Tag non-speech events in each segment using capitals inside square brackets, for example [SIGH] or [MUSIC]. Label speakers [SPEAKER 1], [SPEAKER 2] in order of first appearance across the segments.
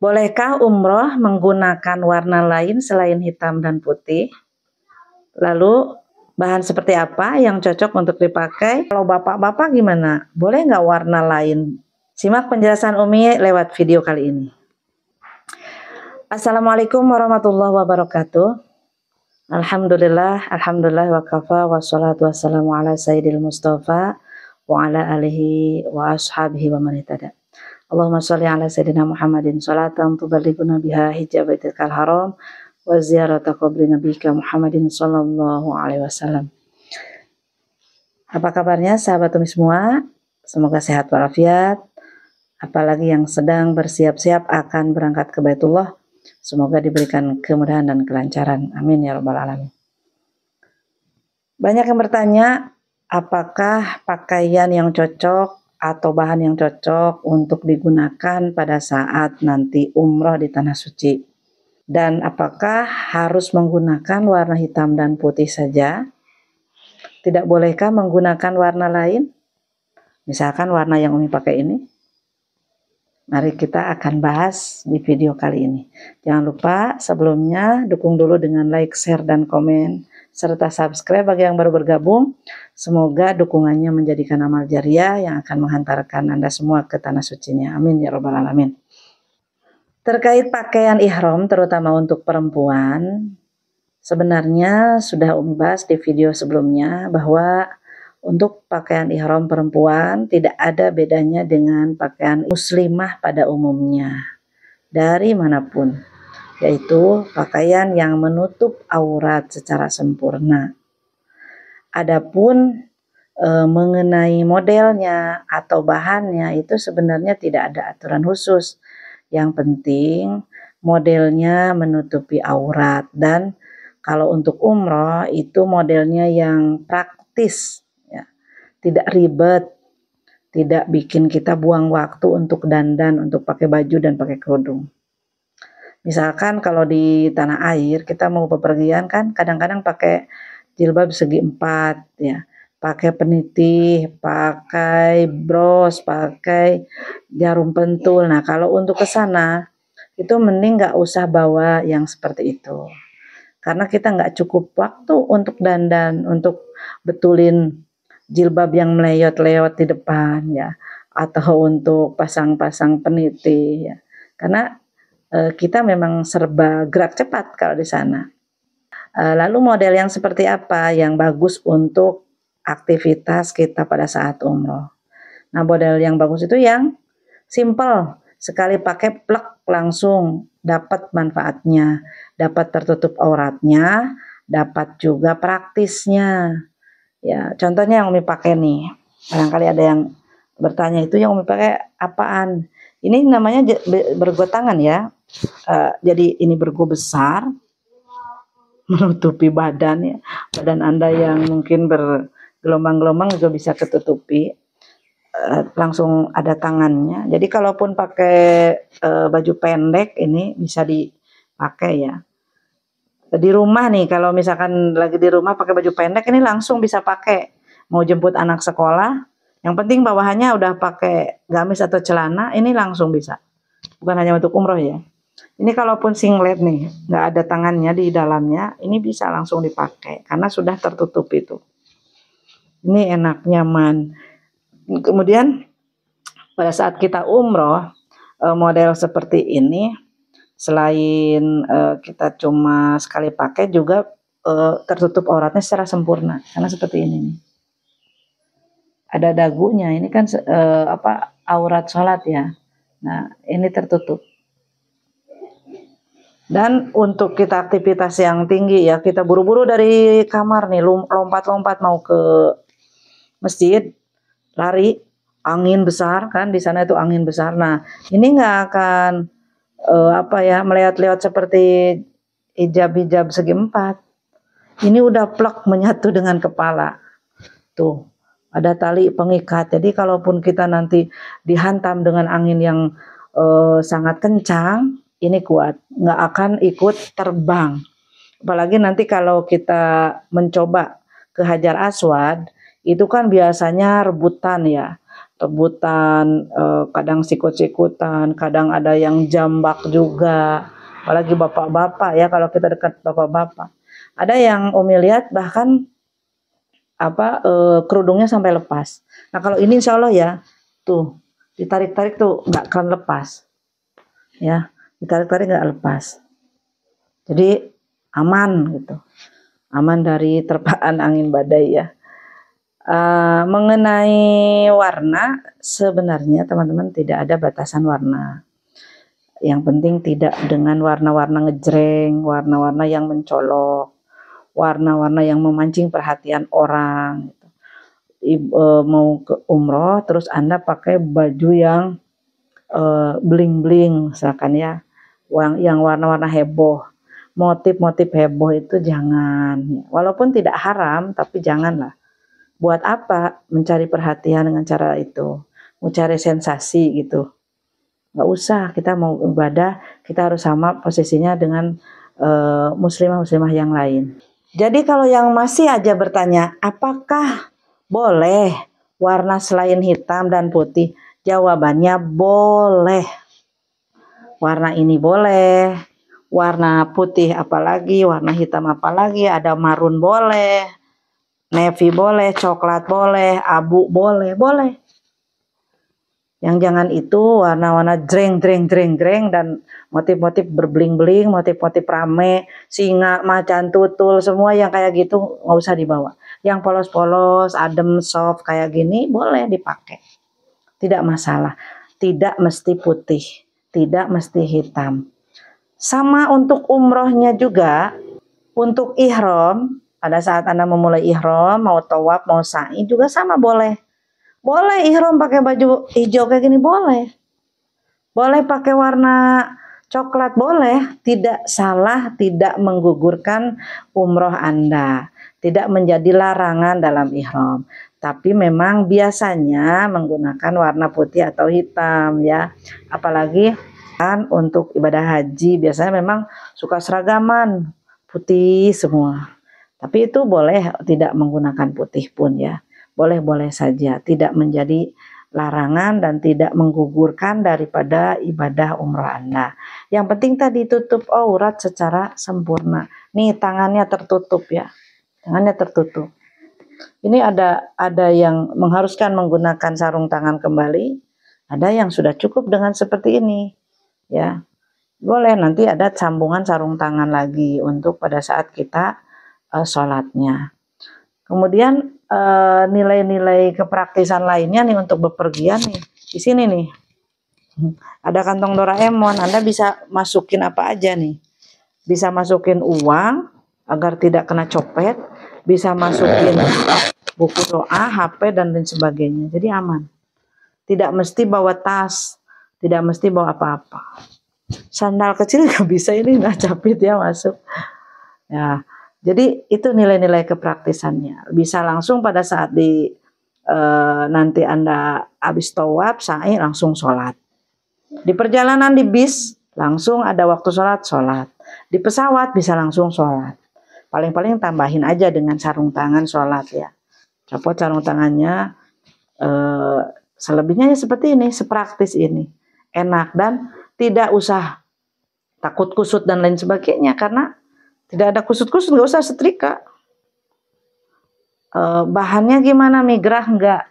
[SPEAKER 1] Bolehkah umroh menggunakan warna lain selain hitam dan putih? Lalu bahan seperti apa yang cocok untuk dipakai? Kalau bapak-bapak gimana? Boleh nggak warna lain? Simak penjelasan Umi lewat video kali ini. Assalamualaikum warahmatullahi wabarakatuh. Alhamdulillah, alhamdulillah wa kafa wa salatu wassalamu ala sayyidil mustafa wa ala alihi wa ashabihi wa manitada. Allahumma sholli ala sayidina Muhammadin sholatan tuballighuna biha hijabatikal haram wa ziyarata qabri nabika Muhammadin sallallahu alaihi wasallam. Apa kabarnya sahabat Umi semua? Semoga sehat walafiat. Apalagi yang sedang bersiap-siap akan berangkat ke Baitullah, semoga diberikan kemudahan dan kelancaran. Amin ya rabbal alamin. Banyak yang bertanya, apakah pakaian yang cocok atau bahan yang cocok untuk digunakan pada saat nanti umroh di tanah suci. Dan apakah harus menggunakan warna hitam dan putih saja? Tidak bolehkah menggunakan warna lain? Misalkan warna yang Umi pakai ini. Mari kita akan bahas di video kali ini. Jangan lupa sebelumnya dukung dulu dengan like, share, dan komen serta subscribe bagi yang baru bergabung. Semoga dukungannya menjadikan amal jariah yang akan menghantarkan Anda semua ke tanah suci. sucinya. Amin ya robbal alamin. Terkait pakaian ihram terutama untuk perempuan, sebenarnya sudah Umi bahas di video sebelumnya bahwa untuk pakaian ihram perempuan tidak ada bedanya dengan pakaian muslimah pada umumnya dari manapun yaitu pakaian yang menutup aurat secara sempurna. Adapun e, mengenai modelnya atau bahannya itu sebenarnya tidak ada aturan khusus. Yang penting modelnya menutupi aurat dan kalau untuk umroh itu modelnya yang praktis, ya. tidak ribet, tidak bikin kita buang waktu untuk dandan, untuk pakai baju dan pakai kerudung. Misalkan kalau di tanah air kita mau bepergian kan kadang-kadang pakai jilbab segi empat ya, pakai peniti, pakai bros, pakai jarum pentul. Nah kalau untuk ke sana itu mending nggak usah bawa yang seperti itu karena kita nggak cukup waktu untuk dandan, untuk betulin jilbab yang meleot-leot di depan ya, atau untuk pasang-pasang peniti ya. Karena Eh, kita memang serba gerak cepat kalau di sana. Eh, lalu model yang seperti apa yang bagus untuk aktivitas kita pada saat umroh? Nah model yang bagus itu yang simple, sekali pakai plek langsung dapat manfaatnya, dapat tertutup auratnya, dapat juga praktisnya. Ya, contohnya yang Umi pakai nih. Barangkali ada yang bertanya itu yang Umi pakai apaan? Ini namanya bergotangan ya. Uh, jadi ini bergo besar [LAUGHS] menutupi badan ya. Badan Anda yang mungkin bergelombang-gelombang juga bisa ketutupi. Uh, langsung ada tangannya. Jadi kalaupun pakai uh, baju pendek ini bisa dipakai ya di rumah nih kalau misalkan lagi di rumah pakai baju pendek ini langsung bisa pakai mau jemput anak sekolah yang penting bawahannya udah pakai gamis atau celana, ini langsung bisa. Bukan hanya untuk umroh ya. Ini kalaupun singlet nih, nggak ada tangannya di dalamnya, ini bisa langsung dipakai karena sudah tertutup itu. Ini enak, nyaman. Kemudian pada saat kita umroh, eh, model seperti ini, selain eh, kita cuma sekali pakai juga eh, tertutup auratnya secara sempurna karena seperti ini nih ada dagunya ini kan eh, apa aurat sholat ya nah ini tertutup dan untuk kita aktivitas yang tinggi ya kita buru-buru dari kamar nih lompat-lompat mau ke masjid lari angin besar kan di sana itu angin besar nah ini nggak akan eh, apa ya melihat-lihat seperti hijab-hijab segi empat ini udah plek menyatu dengan kepala tuh ada tali pengikat. Jadi kalaupun kita nanti dihantam dengan angin yang uh, sangat kencang, ini kuat, nggak akan ikut terbang. Apalagi nanti kalau kita mencoba kehajar Hajar Aswad, itu kan biasanya rebutan ya, rebutan, eh, kadang sikut-sikutan, kadang ada yang jambak juga. Apalagi bapak-bapak ya, kalau kita dekat bapak-bapak. Ada yang Umi lihat bahkan apa e, kerudungnya sampai lepas. Nah kalau ini insya Allah ya tuh ditarik-tarik tuh nggak akan lepas, ya ditarik-tarik nggak lepas. Jadi aman gitu, aman dari terpaan [LAUGHS] angin badai ya. E, mengenai warna sebenarnya teman-teman tidak ada batasan warna. Yang penting tidak dengan warna-warna ngejreng, warna-warna yang mencolok warna-warna yang memancing perhatian orang gitu. I, e, mau ke umroh terus Anda pakai baju yang e, bling-bling e, misalkan ya yang warna-warna heboh motif-motif heboh itu jangan ya. walaupun tidak haram tapi janganlah buat apa mencari perhatian dengan cara itu mencari sensasi gitu Gak usah kita mau ibadah kita harus sama posisinya dengan uh, e, muslimah -muslimah yang lain jadi kalau yang masih aja bertanya, apakah boleh warna selain hitam dan putih? Jawabannya boleh. Warna ini boleh, warna putih apalagi, warna hitam apalagi, ada marun boleh, navy boleh, coklat boleh, abu boleh, boleh. Yang jangan itu warna-warna dreng dreng dreng dreng dan motif-motif berbling-bling motif-motif rame, singa, macan, tutul, semua yang kayak gitu nggak usah dibawa. Yang polos-polos, adem, soft kayak gini boleh dipakai. Tidak masalah. Tidak mesti putih, tidak mesti hitam. Sama untuk umrohnya juga, untuk ihram pada saat Anda memulai ihram, mau tawaf, mau sa'i juga sama boleh boleh ihrom pakai baju hijau kayak gini boleh. Boleh pakai warna coklat boleh, tidak salah, tidak menggugurkan umroh Anda. Tidak menjadi larangan dalam ihrom. Tapi memang biasanya menggunakan warna putih atau hitam ya. Apalagi kan untuk ibadah haji biasanya memang suka seragaman putih semua. Tapi itu boleh tidak menggunakan putih pun ya boleh-boleh saja, tidak menjadi larangan dan tidak menggugurkan daripada ibadah umrah Anda. Yang penting tadi tutup aurat oh, secara sempurna. Nih tangannya tertutup ya. Tangannya tertutup. Ini ada ada yang mengharuskan menggunakan sarung tangan kembali, ada yang sudah cukup dengan seperti ini. Ya. Boleh nanti ada sambungan sarung tangan lagi untuk pada saat kita uh, sholatnya. Kemudian eh, nilai-nilai kepraktisan lainnya nih untuk bepergian nih di sini nih. Ada kantong Doraemon, Anda bisa masukin apa aja nih. Bisa masukin uang agar tidak kena copet, bisa masukin buku doa, HP dan lain sebagainya. Jadi aman. Tidak mesti bawa tas, tidak mesti bawa apa-apa. Sandal kecil [LAUGHS] nggak bisa ini nah capit ya masuk. Ya, jadi itu nilai-nilai kepraktisannya. Bisa langsung pada saat di e, nanti Anda habis tawab, sa'i langsung sholat. Di perjalanan di bis langsung ada waktu sholat, sholat. Di pesawat bisa langsung sholat. Paling-paling tambahin aja dengan sarung tangan sholat ya. Copot sarung tangannya e, selebihnya ya seperti ini, sepraktis ini. Enak dan tidak usah takut kusut dan lain sebagainya karena tidak ada kusut-kusut, nggak usah setrika. Eh, bahannya gimana? Migrah nggak?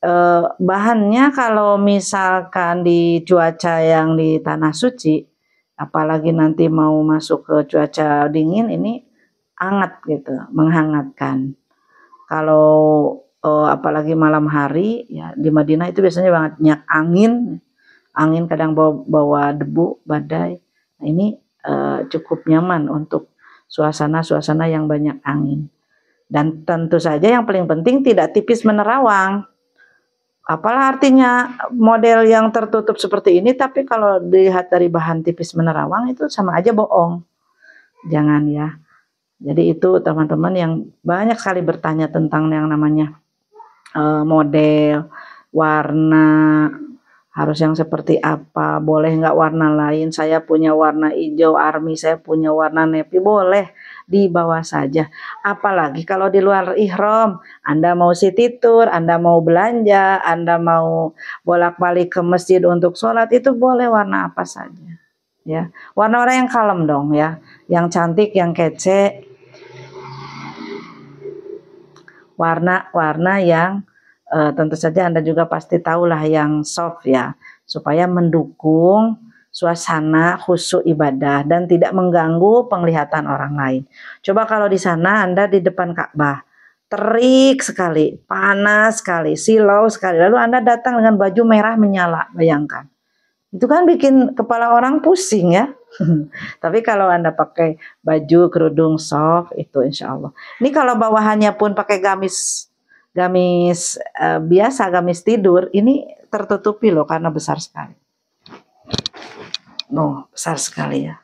[SPEAKER 1] Eh, bahannya kalau misalkan di cuaca yang di tanah suci, apalagi nanti mau masuk ke cuaca dingin ini hangat gitu, menghangatkan. Kalau eh, apalagi malam hari ya di Madinah itu biasanya banget banyak angin, angin kadang bawa, bawa debu, badai. Nah, ini uh, cukup nyaman untuk suasana-suasana yang banyak angin. Dan tentu saja yang paling penting tidak tipis menerawang. Apalah artinya model yang tertutup seperti ini tapi kalau dilihat dari bahan tipis menerawang itu sama aja bohong. Jangan ya. Jadi itu teman-teman yang banyak sekali bertanya tentang yang namanya uh, model, warna, harus yang seperti apa, boleh nggak warna lain, saya punya warna hijau army, saya punya warna nepi, boleh di bawah saja. Apalagi kalau di luar ihram, Anda mau city tour, Anda mau belanja, Anda mau bolak-balik ke masjid untuk sholat, itu boleh warna apa saja. Ya, warna-warna yang kalem dong ya, yang cantik, yang kece, warna-warna yang uh, tentu saja Anda juga pasti tahulah yang soft ya, supaya mendukung suasana khusyuk ibadah dan tidak mengganggu penglihatan orang lain. Coba kalau di sana Anda di depan Ka'bah, terik sekali, panas sekali, silau sekali. Lalu Anda datang dengan baju merah menyala, bayangkan. Itu kan bikin kepala orang pusing ya. [LAUGHS] Tapi kalau Anda pakai baju kerudung soft itu insya Allah. Ini kalau bawahannya pun pakai gamis gamis uh, biasa, gamis tidur ini tertutupi loh karena besar sekali. No, besar sekali ya.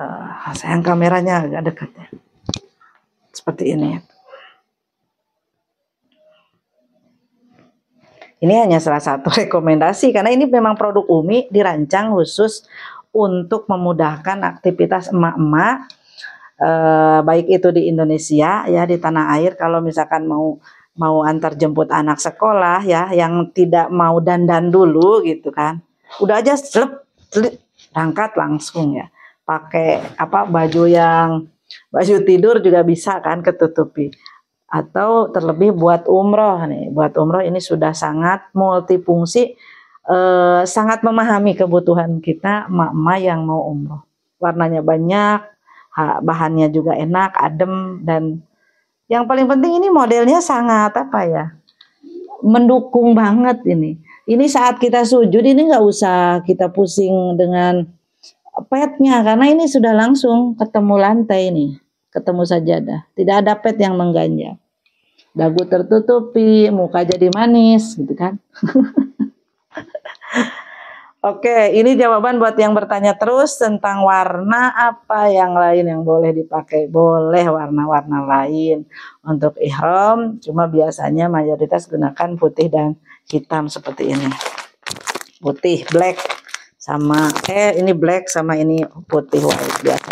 [SPEAKER 1] Uh, sayang kameranya agak dekat ya. Seperti ini. Ya. Ini hanya salah satu [LAUGHS] rekomendasi karena ini memang produk Umi dirancang khusus untuk memudahkan aktivitas emak-emak eh, baik itu di Indonesia ya di tanah air kalau misalkan mau mau antar jemput anak sekolah ya yang tidak mau dandan dulu gitu kan udah aja slep, berangkat langsung ya pakai apa baju yang baju tidur juga bisa kan ketutupi atau terlebih buat umroh nih buat umroh ini sudah sangat multifungsi eh, sangat memahami kebutuhan kita emak-emak yang mau umroh warnanya banyak bahannya juga enak, adem dan yang paling penting ini modelnya sangat apa ya mendukung banget ini. Ini saat kita sujud ini nggak usah kita pusing dengan petnya karena ini sudah langsung ketemu lantai ini, ketemu sajadah. Tidak ada pet yang mengganjal. Dagu tertutupi, muka jadi manis gitu kan. [LAUGHS] Oke, ini jawaban buat yang bertanya terus tentang warna apa yang lain yang boleh dipakai. Boleh warna-warna lain untuk ihram, cuma biasanya mayoritas gunakan putih dan hitam seperti ini. Putih, black sama eh ini black sama ini putih white biasa.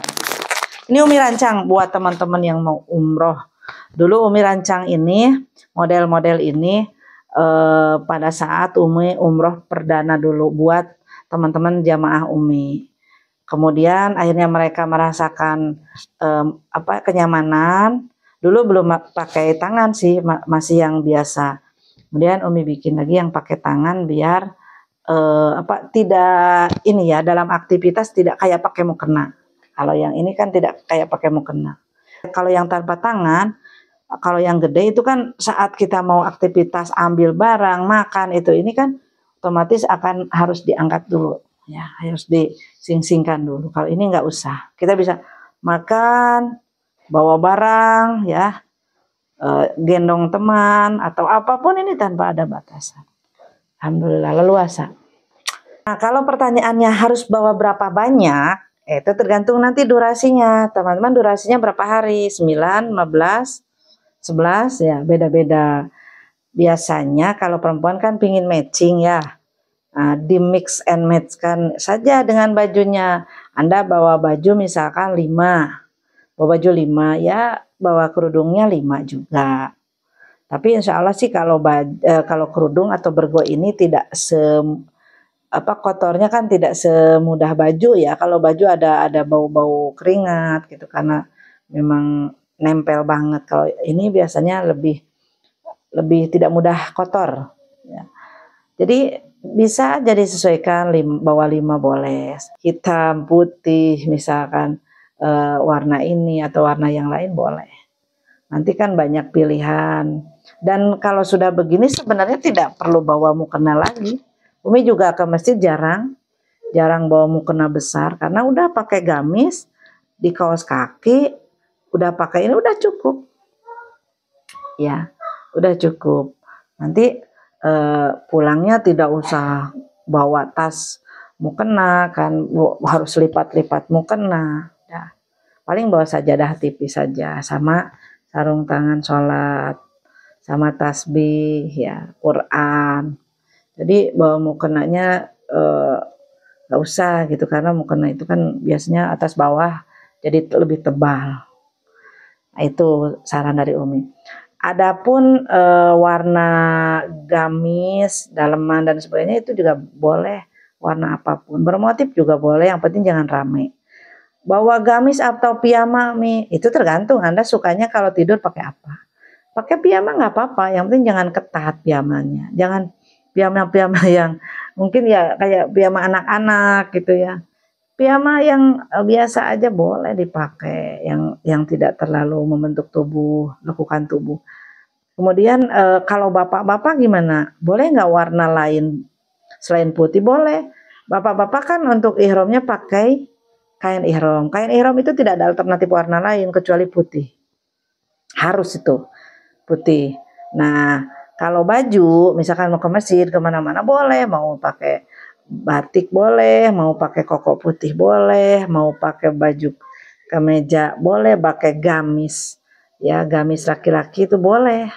[SPEAKER 1] Ini Umi rancang buat teman-teman yang mau umroh. Dulu Umi rancang ini model-model ini eh, pada saat Umi umroh perdana dulu buat teman-teman jamaah Umi. Kemudian akhirnya mereka merasakan um, apa kenyamanan. Dulu belum pakai tangan sih, masih yang biasa. Kemudian Umi bikin lagi yang pakai tangan biar uh, apa tidak ini ya dalam aktivitas tidak kayak pakai mukena. Kalau yang ini kan tidak kayak pakai mukena. Kalau yang tanpa tangan, kalau yang gede itu kan saat kita mau aktivitas ambil barang, makan itu ini kan otomatis akan harus diangkat dulu ya harus disingsingkan dulu kalau ini nggak usah kita bisa makan bawa barang ya eh, gendong teman atau apapun ini tanpa ada batasan alhamdulillah leluasa nah kalau pertanyaannya harus bawa berapa banyak eh, itu tergantung nanti durasinya teman-teman durasinya berapa hari 9 15 11 ya beda-beda biasanya kalau perempuan kan pingin matching ya uh, di mix and match kan saja dengan bajunya Anda bawa baju misalkan lima, bawa baju lima, ya bawa kerudungnya lima juga tapi insya Allah sih kalau baju, eh, kalau kerudung atau bergo ini tidak se apa kotornya kan tidak semudah baju ya kalau baju ada ada bau-bau keringat gitu karena memang nempel banget kalau ini biasanya lebih lebih tidak mudah kotor. Ya. Jadi bisa jadi sesuaikan lim, bawa lima boleh hitam putih misalkan e, warna ini atau warna yang lain boleh. Nanti kan banyak pilihan dan kalau sudah begini sebenarnya tidak perlu bawa mukena lagi. Umi juga ke masjid jarang, jarang bawa mukena besar karena udah pakai gamis di kaos kaki, udah pakai ini udah cukup. Ya udah cukup nanti eh, pulangnya tidak usah bawa tas mukena kan harus lipat-lipat mukena ya. paling bawa sajadah tipis saja sama sarung tangan sholat sama tasbih ya Quran jadi bawa mukenanya eh, nggak usah gitu karena mau kena itu kan biasanya atas bawah jadi lebih tebal nah, itu saran dari Umi Adapun e, warna gamis, daleman dan sebagainya itu juga boleh warna apapun. Bermotif juga boleh, yang penting jangan rame. Bawa gamis atau piyama mi itu tergantung Anda sukanya kalau tidur pakai apa. Pakai piyama nggak apa-apa, yang penting jangan ketat piyamanya. Jangan piyama-piyama [LAUGHS] yang mungkin ya kayak piyama anak-anak gitu ya piyama yang eh, biasa aja boleh dipakai yang yang tidak terlalu membentuk tubuh lekukan tubuh kemudian e, kalau bapak-bapak gimana boleh nggak warna lain selain putih boleh bapak-bapak kan untuk ihromnya pakai kain ihrom. kain ihrom itu tidak ada alternatif warna lain kecuali putih harus itu putih nah kalau baju misalkan mau ke masjid kemana-mana boleh mau pakai batik boleh, mau pakai koko putih boleh, mau pakai baju kemeja boleh, pakai gamis. Ya, gamis laki-laki itu boleh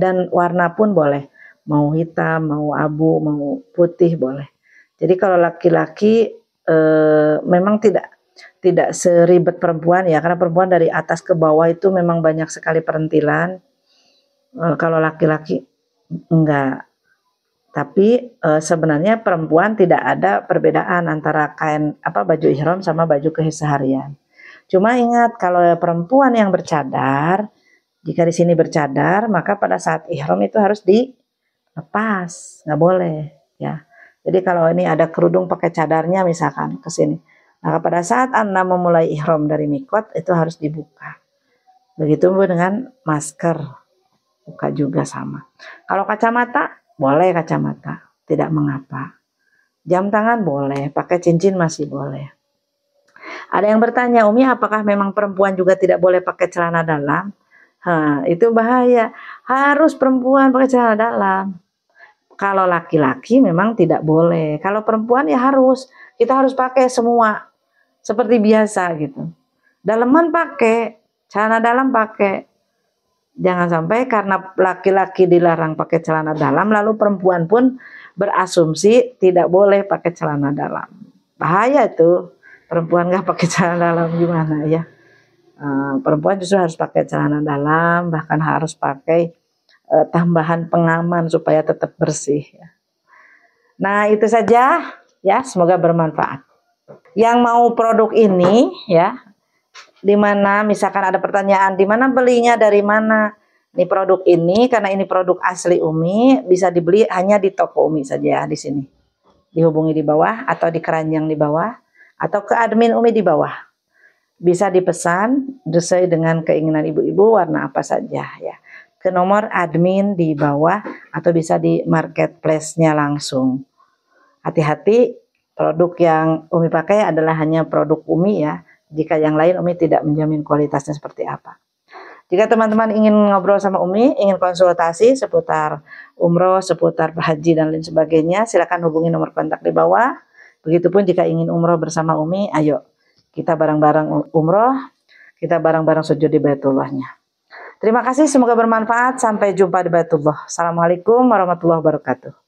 [SPEAKER 1] dan warna pun boleh. Mau hitam, mau abu, mau putih boleh. Jadi kalau laki-laki e, memang tidak tidak seribet perempuan ya karena perempuan dari atas ke bawah itu memang banyak sekali perintilan. E, eh, kalau laki-laki enggak tapi e, sebenarnya perempuan tidak ada perbedaan antara kain apa baju ihram sama baju keseharian. Cuma ingat kalau perempuan yang bercadar, jika di sini bercadar, maka pada saat ihram itu harus dilepas, nggak boleh ya. Jadi kalau ini ada kerudung pakai cadarnya misalkan ke sini. Maka pada saat Anda memulai ihram dari mikot itu harus dibuka. Begitu dengan masker buka juga sama. Kalau kacamata boleh kacamata, tidak mengapa. Jam tangan boleh, pakai cincin masih boleh. Ada yang bertanya, Umi apakah memang perempuan juga tidak boleh pakai celana dalam? Ha, itu bahaya. Harus perempuan pakai celana dalam. Kalau laki-laki memang tidak boleh. Kalau perempuan ya harus. Kita harus pakai semua. Seperti biasa gitu. Daleman pakai, celana dalam pakai. Jangan sampai karena laki-laki dilarang pakai celana dalam, lalu perempuan pun berasumsi tidak boleh pakai celana dalam. Bahaya itu perempuan nggak pakai celana dalam gimana ya? Uh, perempuan justru harus pakai celana dalam, bahkan harus pakai uh, tambahan pengaman supaya tetap bersih. Ya. Nah itu saja ya, semoga bermanfaat. Yang mau produk ini ya, di mana misalkan ada pertanyaan di mana belinya dari mana ini produk ini karena ini produk asli Umi bisa dibeli hanya di toko Umi saja di sini dihubungi di bawah atau di keranjang di bawah atau ke admin Umi di bawah bisa dipesan sesuai dengan keinginan ibu-ibu warna apa saja ya ke nomor admin di bawah atau bisa di marketplace-nya langsung hati-hati produk yang Umi pakai adalah hanya produk Umi ya jika yang lain Umi tidak menjamin kualitasnya seperti apa. Jika teman-teman ingin ngobrol sama Umi, ingin konsultasi seputar umroh, seputar haji dan lain sebagainya, silakan hubungi nomor kontak di bawah. Begitupun jika ingin umroh bersama Umi, ayo kita bareng-bareng umroh, kita bareng-bareng sujud di Baitullahnya. Terima kasih, semoga bermanfaat. Sampai jumpa di Baitullah. Assalamualaikum warahmatullahi wabarakatuh.